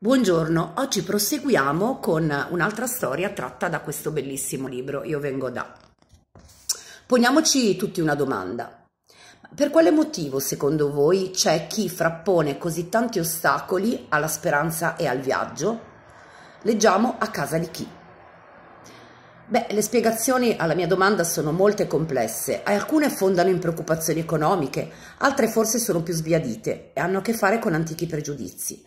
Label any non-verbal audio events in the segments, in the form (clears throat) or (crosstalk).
Buongiorno, oggi proseguiamo con un'altra storia tratta da questo bellissimo libro, Io vengo da. Poniamoci tutti una domanda. Per quale motivo, secondo voi, c'è chi frappone così tanti ostacoli alla speranza e al viaggio? Leggiamo a casa di chi. Beh, le spiegazioni alla mia domanda sono molte e complesse, alcune fondano in preoccupazioni economiche, altre forse sono più sbiadite e hanno a che fare con antichi pregiudizi.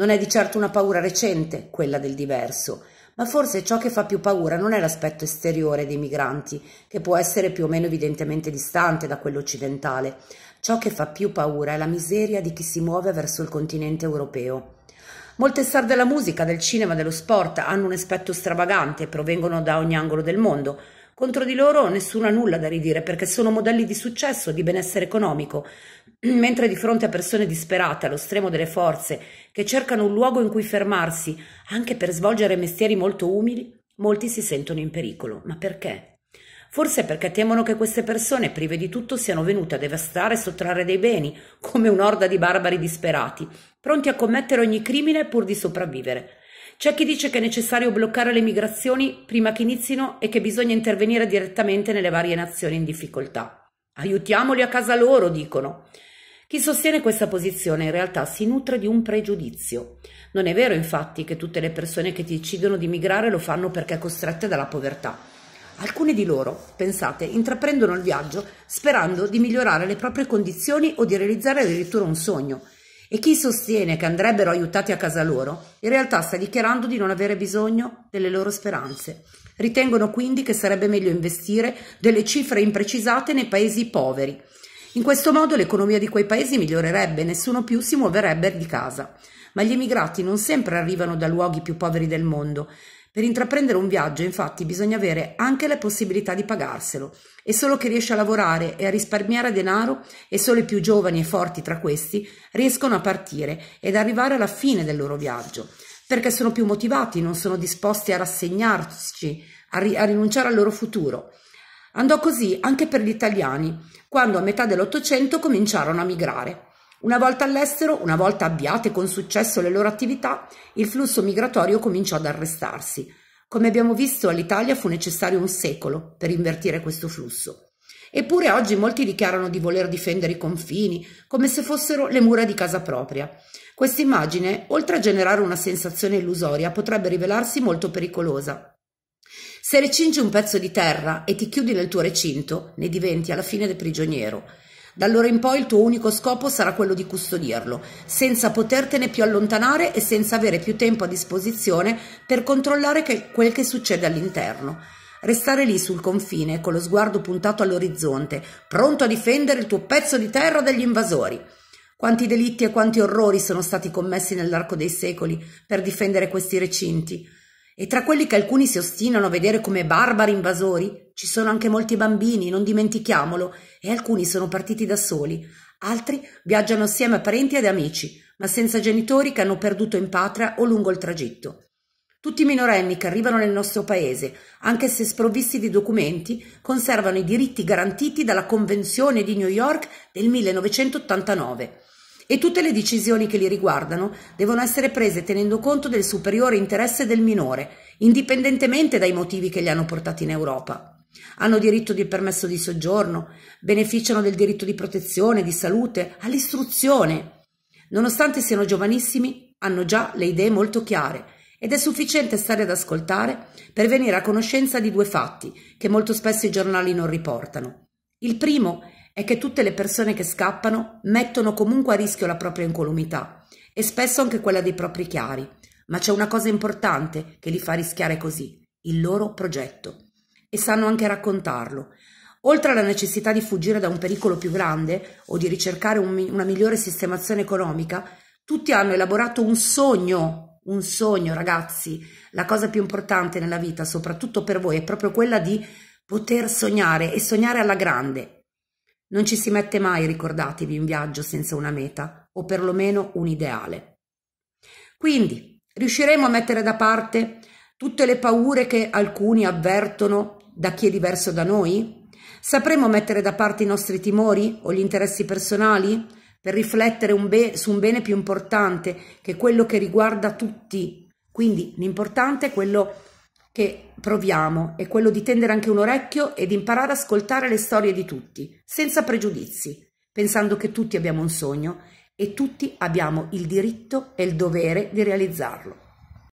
Non è di certo una paura recente quella del diverso, ma forse ciò che fa più paura non è l'aspetto esteriore dei migranti, che può essere più o meno evidentemente distante da quello occidentale. Ciò che fa più paura è la miseria di chi si muove verso il continente europeo. Molte star della musica, del cinema, dello sport hanno un aspetto stravagante e provengono da ogni angolo del mondo. Contro di loro nessuno ha nulla da ridire perché sono modelli di successo, di benessere economico, (clears throat) Mentre di fronte a persone disperate allo stremo delle forze che cercano un luogo in cui fermarsi anche per svolgere mestieri molto umili, molti si sentono in pericolo. Ma perché? Forse perché temono che queste persone, prive di tutto, siano venute a devastare e sottrarre dei beni, come un'orda di barbari disperati, pronti a commettere ogni crimine pur di sopravvivere. C'è chi dice che è necessario bloccare le migrazioni prima che inizino e che bisogna intervenire direttamente nelle varie nazioni in difficoltà. Aiutiamoli a casa loro, dicono. Chi sostiene questa posizione in realtà si nutre di un pregiudizio. Non è vero infatti che tutte le persone che decidono di migrare lo fanno perché costrette dalla povertà. Alcune di loro, pensate, intraprendono il viaggio sperando di migliorare le proprie condizioni o di realizzare addirittura un sogno. E chi sostiene che andrebbero aiutati a casa loro, in realtà sta dichiarando di non avere bisogno delle loro speranze. Ritengono quindi che sarebbe meglio investire delle cifre imprecisate nei paesi poveri, in questo modo l'economia di quei paesi migliorerebbe e nessuno più si muoverebbe di casa. Ma gli emigrati non sempre arrivano da luoghi più poveri del mondo. Per intraprendere un viaggio, infatti, bisogna avere anche la possibilità di pagarselo. E solo chi riesce a lavorare e a risparmiare denaro, e solo i più giovani e forti tra questi, riescono a partire ed arrivare alla fine del loro viaggio. Perché sono più motivati, non sono disposti a rassegnarci, a, ri a rinunciare al loro futuro. Andò così anche per gli italiani, quando a metà dell'Ottocento cominciarono a migrare. Una volta all'estero, una volta avviate con successo le loro attività, il flusso migratorio cominciò ad arrestarsi. Come abbiamo visto, all'Italia fu necessario un secolo per invertire questo flusso. Eppure oggi molti dichiarano di voler difendere i confini, come se fossero le mura di casa propria. Questa immagine, oltre a generare una sensazione illusoria, potrebbe rivelarsi molto pericolosa. Se recingi un pezzo di terra e ti chiudi nel tuo recinto, ne diventi alla fine del prigioniero. D'allora in poi il tuo unico scopo sarà quello di custodirlo, senza potertene più allontanare e senza avere più tempo a disposizione per controllare che quel che succede all'interno. Restare lì sul confine, con lo sguardo puntato all'orizzonte, pronto a difendere il tuo pezzo di terra dagli invasori. Quanti delitti e quanti orrori sono stati commessi nell'arco dei secoli per difendere questi recinti. E tra quelli che alcuni si ostinano a vedere come barbari invasori, ci sono anche molti bambini, non dimentichiamolo, e alcuni sono partiti da soli, altri viaggiano assieme a parenti ed amici, ma senza genitori che hanno perduto in patria o lungo il tragitto. Tutti i minorenni che arrivano nel nostro paese, anche se sprovvisti di documenti, conservano i diritti garantiti dalla Convenzione di New York del 1989 e tutte le decisioni che li riguardano devono essere prese tenendo conto del superiore interesse del minore, indipendentemente dai motivi che li hanno portati in Europa. Hanno diritto di permesso di soggiorno, beneficiano del diritto di protezione, di salute, all'istruzione. Nonostante siano giovanissimi, hanno già le idee molto chiare ed è sufficiente stare ad ascoltare per venire a conoscenza di due fatti che molto spesso i giornali non riportano. Il primo è che tutte le persone che scappano mettono comunque a rischio la propria incolumità e spesso anche quella dei propri chiari, ma c'è una cosa importante che li fa rischiare così, il loro progetto. E sanno anche raccontarlo. Oltre alla necessità di fuggire da un pericolo più grande o di ricercare un, una migliore sistemazione economica, tutti hanno elaborato un sogno, un sogno ragazzi, la cosa più importante nella vita, soprattutto per voi, è proprio quella di poter sognare e sognare alla grande non ci si mette mai, ricordatevi, in viaggio senza una meta o perlomeno un ideale. Quindi riusciremo a mettere da parte tutte le paure che alcuni avvertono da chi è diverso da noi? Sapremo mettere da parte i nostri timori o gli interessi personali per riflettere un su un bene più importante che quello che riguarda tutti? Quindi l'importante è quello che che proviamo è quello di tendere anche un orecchio ed imparare ad ascoltare le storie di tutti, senza pregiudizi, pensando che tutti abbiamo un sogno e tutti abbiamo il diritto e il dovere di realizzarlo.